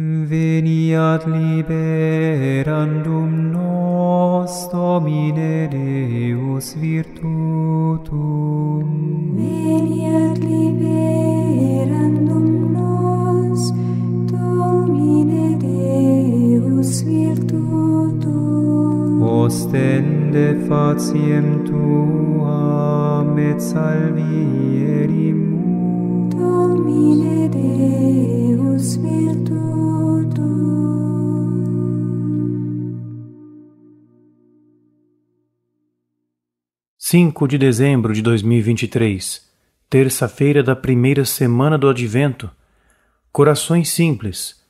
Veniat liberandum nos, Domine Deus virtutum. Veniat liberandum nos, Domine Deus virtutum. Ostende faciem tuam et salvierimum. Domine 5 de dezembro de 2023, terça-feira da primeira semana do Advento. Corações simples.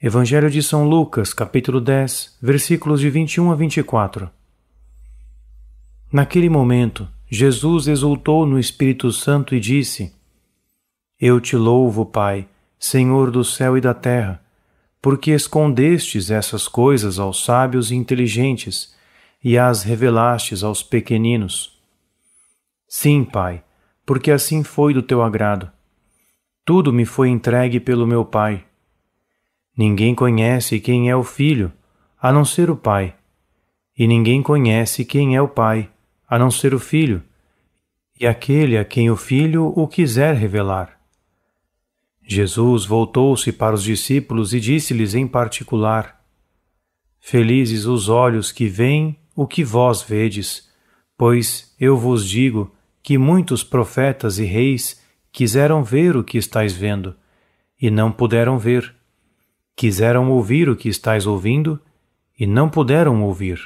Evangelho de São Lucas, capítulo 10, versículos de 21 a 24. Naquele momento, Jesus exultou no Espírito Santo e disse: Eu te louvo, Pai, Senhor do céu e da terra, porque escondestes essas coisas aos sábios e inteligentes e as revelastes aos pequeninos. Sim, Pai, porque assim foi do teu agrado. Tudo me foi entregue pelo meu Pai. Ninguém conhece quem é o Filho, a não ser o Pai, e ninguém conhece quem é o Pai, a não ser o Filho, e aquele a quem o Filho o quiser revelar. Jesus voltou-se para os discípulos e disse-lhes em particular: Felizes os olhos que veem o que vós vedes, pois eu vos digo que muitos profetas e reis quiseram ver o que estáis vendo, e não puderam ver. Quiseram ouvir o que estáis ouvindo, e não puderam ouvir.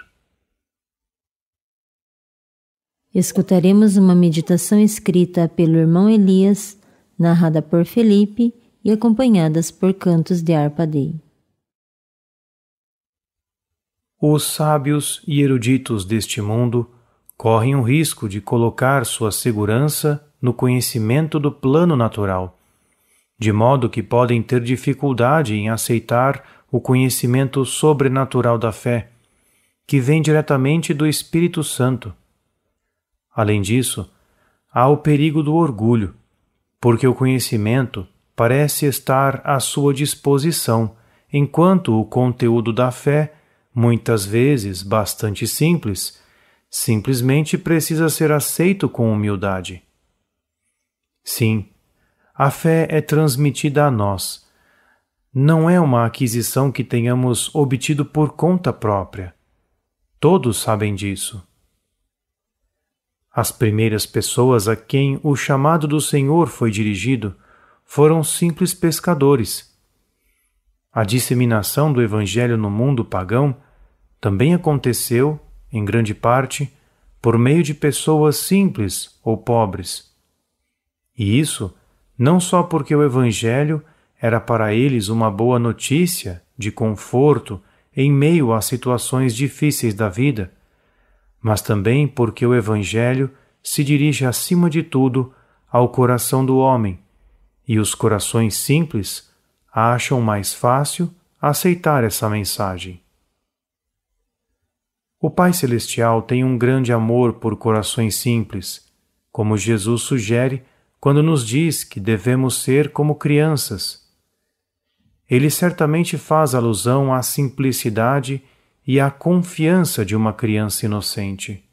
Escutaremos uma meditação escrita pelo irmão Elias, narrada por Felipe e acompanhadas por cantos de Arpadei os sábios e eruditos deste mundo correm o risco de colocar sua segurança no conhecimento do plano natural, de modo que podem ter dificuldade em aceitar o conhecimento sobrenatural da fé, que vem diretamente do Espírito Santo. Além disso, há o perigo do orgulho, porque o conhecimento parece estar à sua disposição, enquanto o conteúdo da fé muitas vezes bastante simples, simplesmente precisa ser aceito com humildade. Sim, a fé é transmitida a nós. Não é uma aquisição que tenhamos obtido por conta própria. Todos sabem disso. As primeiras pessoas a quem o chamado do Senhor foi dirigido foram simples pescadores. A disseminação do Evangelho no mundo pagão também aconteceu, em grande parte, por meio de pessoas simples ou pobres. E isso não só porque o Evangelho era para eles uma boa notícia de conforto em meio a situações difíceis da vida, mas também porque o Evangelho se dirige acima de tudo ao coração do homem, e os corações simples acham mais fácil aceitar essa mensagem. O Pai Celestial tem um grande amor por corações simples, como Jesus sugere quando nos diz que devemos ser como crianças. Ele certamente faz alusão à simplicidade e à confiança de uma criança inocente.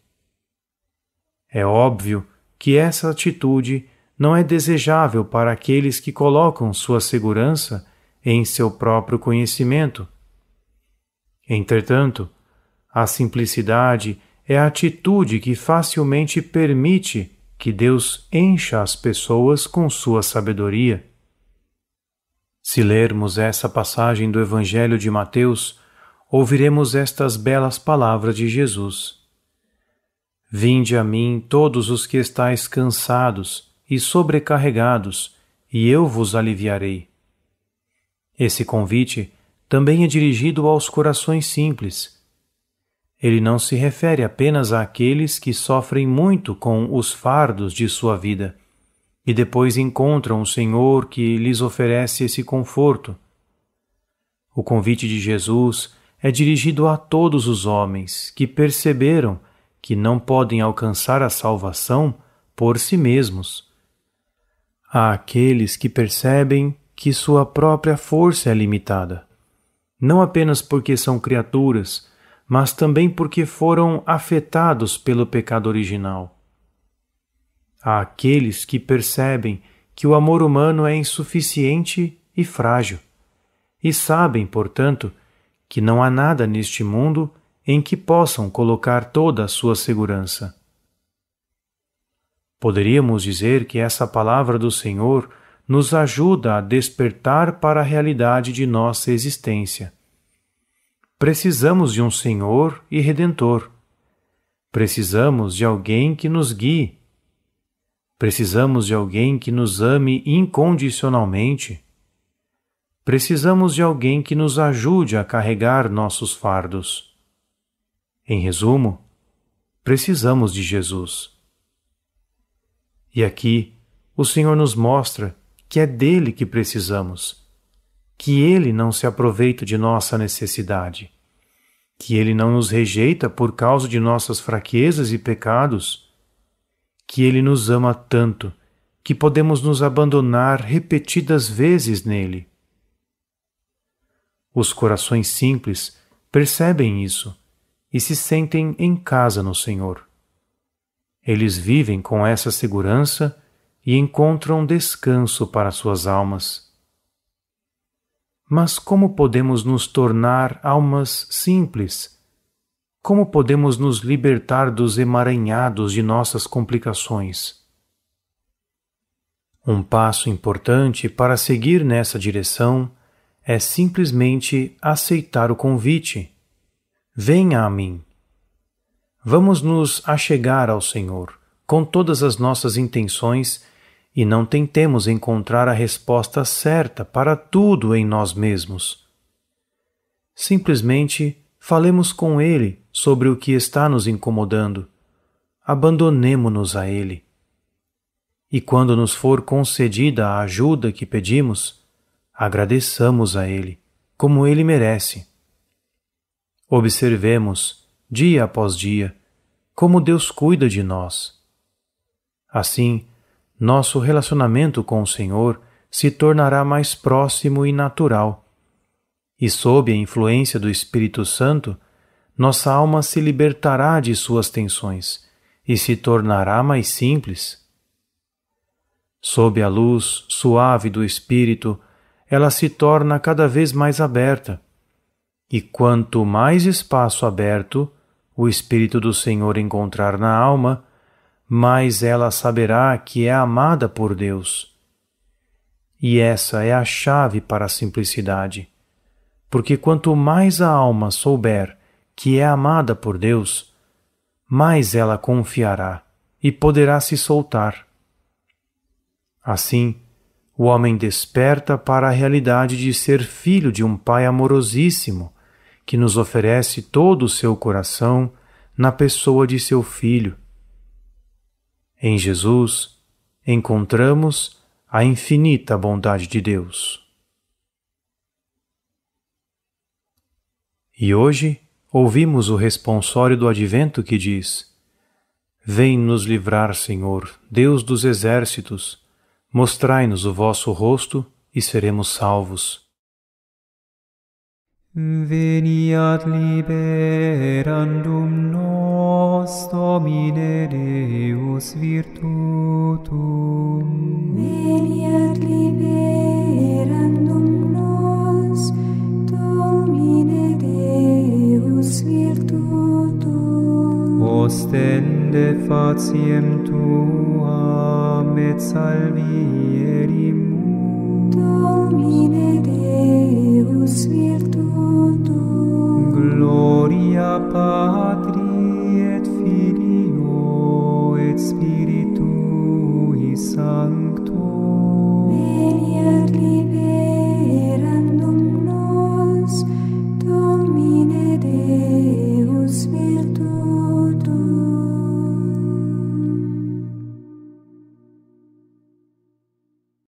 É óbvio que essa atitude não é desejável para aqueles que colocam sua segurança em seu próprio conhecimento. Entretanto, a simplicidade é a atitude que facilmente permite que Deus encha as pessoas com sua sabedoria. Se lermos essa passagem do Evangelho de Mateus, ouviremos estas belas palavras de Jesus: Vinde a mim todos os que estáis cansados e sobrecarregados, e eu vos aliviarei. Esse convite também é dirigido aos corações simples ele não se refere apenas àqueles que sofrem muito com os fardos de sua vida e depois encontram o Senhor que lhes oferece esse conforto. O convite de Jesus é dirigido a todos os homens que perceberam que não podem alcançar a salvação por si mesmos. Há aqueles que percebem que sua própria força é limitada, não apenas porque são criaturas, mas também porque foram afetados pelo pecado original. Há aqueles que percebem que o amor humano é insuficiente e frágil, e sabem, portanto, que não há nada neste mundo em que possam colocar toda a sua segurança. Poderíamos dizer que essa palavra do Senhor nos ajuda a despertar para a realidade de nossa existência Precisamos de um Senhor e Redentor. Precisamos de alguém que nos guie. Precisamos de alguém que nos ame incondicionalmente. Precisamos de alguém que nos ajude a carregar nossos fardos. Em resumo, precisamos de Jesus. E aqui o Senhor nos mostra que é dele que precisamos, que ele não se aproveita de nossa necessidade que Ele não nos rejeita por causa de nossas fraquezas e pecados, que Ele nos ama tanto que podemos nos abandonar repetidas vezes nele. Os corações simples percebem isso e se sentem em casa no Senhor. Eles vivem com essa segurança e encontram descanso para suas almas. Mas como podemos nos tornar almas simples? Como podemos nos libertar dos emaranhados de nossas complicações? Um passo importante para seguir nessa direção é simplesmente aceitar o convite. Venha a mim. Vamos nos achegar ao Senhor com todas as nossas intenções e não tentemos encontrar a resposta certa para tudo em nós mesmos. Simplesmente falemos com Ele sobre o que está nos incomodando. Abandonemo-nos a Ele. E quando nos for concedida a ajuda que pedimos, agradeçamos a Ele, como Ele merece. Observemos, dia após dia, como Deus cuida de nós. Assim, nosso relacionamento com o Senhor se tornará mais próximo e natural. E sob a influência do Espírito Santo, nossa alma se libertará de suas tensões e se tornará mais simples. Sob a luz suave do Espírito, ela se torna cada vez mais aberta. E quanto mais espaço aberto o Espírito do Senhor encontrar na alma, mais ela saberá que é amada por Deus. E essa é a chave para a simplicidade, porque quanto mais a alma souber que é amada por Deus, mais ela confiará e poderá se soltar. Assim, o homem desperta para a realidade de ser filho de um Pai amorosíssimo, que nos oferece todo o seu coração na pessoa de seu Filho, em Jesus, encontramos a infinita bondade de Deus. E hoje ouvimos o responsório do advento que diz: Vem nos livrar, Senhor, Deus dos exércitos, mostrai-nos o vosso rosto e seremos salvos. Veniat liberandum nos, Domine Deus virtutum. Veniat liberandum nos, Domine Deus virtutum. Ostende faciem tuam et salvierim. Domine Deus virtutum. Gloria Patri et Filio et Spiritui Sancti.